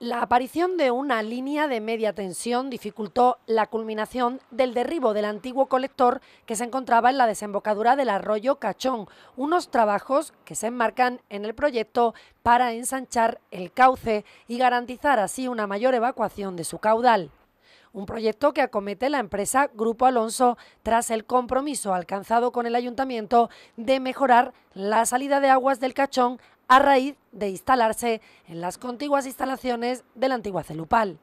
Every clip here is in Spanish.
La aparición de una línea de media tensión dificultó la culminación del derribo del antiguo colector que se encontraba en la desembocadura del arroyo Cachón, unos trabajos que se enmarcan en el proyecto para ensanchar el cauce y garantizar así una mayor evacuación de su caudal. Un proyecto que acomete la empresa Grupo Alonso tras el compromiso alcanzado con el ayuntamiento de mejorar la salida de aguas del cachón a raíz de instalarse en las contiguas instalaciones de la antigua Celupal.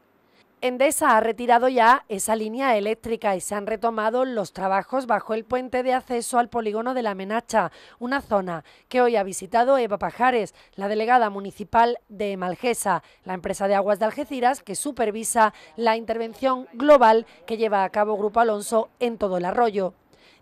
Endesa ha retirado ya esa línea eléctrica y se han retomado los trabajos bajo el puente de acceso al polígono de la Menacha, una zona que hoy ha visitado Eva Pajares, la delegada municipal de Malgesa, la empresa de aguas de Algeciras que supervisa la intervención global que lleva a cabo Grupo Alonso en todo el arroyo.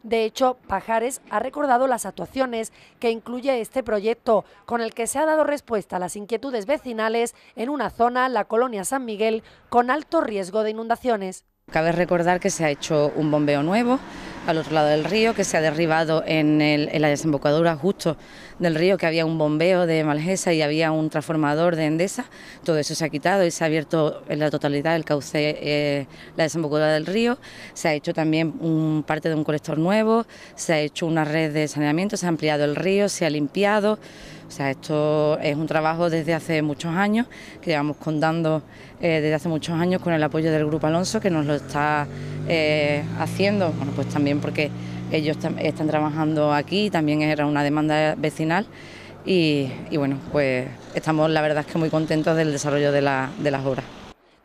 De hecho, Pajares ha recordado las actuaciones que incluye este proyecto, con el que se ha dado respuesta a las inquietudes vecinales en una zona, la colonia San Miguel, con alto riesgo de inundaciones. Cabe recordar que se ha hecho un bombeo nuevo al otro lado del río, que se ha derribado en, la desembocadura justo del río, que había un bombeo de Malgesa y había un transformador de Endesa. Todo eso se ha quitado y se ha abierto en la totalidad el cauce, eh, la desembocadura del río. Se ha hecho también un, parte de un colector nuevo, se ha hecho una red de saneamiento, se ha ampliado el río, se ha limpiado. O sea, esto es un trabajo desde hace muchos años, que llevamos contando eh, desde hace muchos años con el apoyo del Grupo Alonso, que nos lo está eh, haciendo, bueno, pues también porque ellos están trabajando aquí, también era una demanda vecinal y, bueno, pues estamos la verdad es que muy contentos del desarrollo de las obras.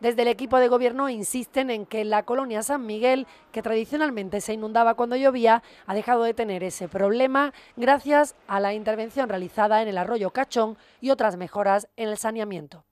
Desde el equipo de gobierno insisten en que la colonia San Miguel, que tradicionalmente se inundaba cuando llovía, ha dejado de tener ese problema gracias a la intervención realizada en el arroyo Cachón y otras mejoras en el saneamiento.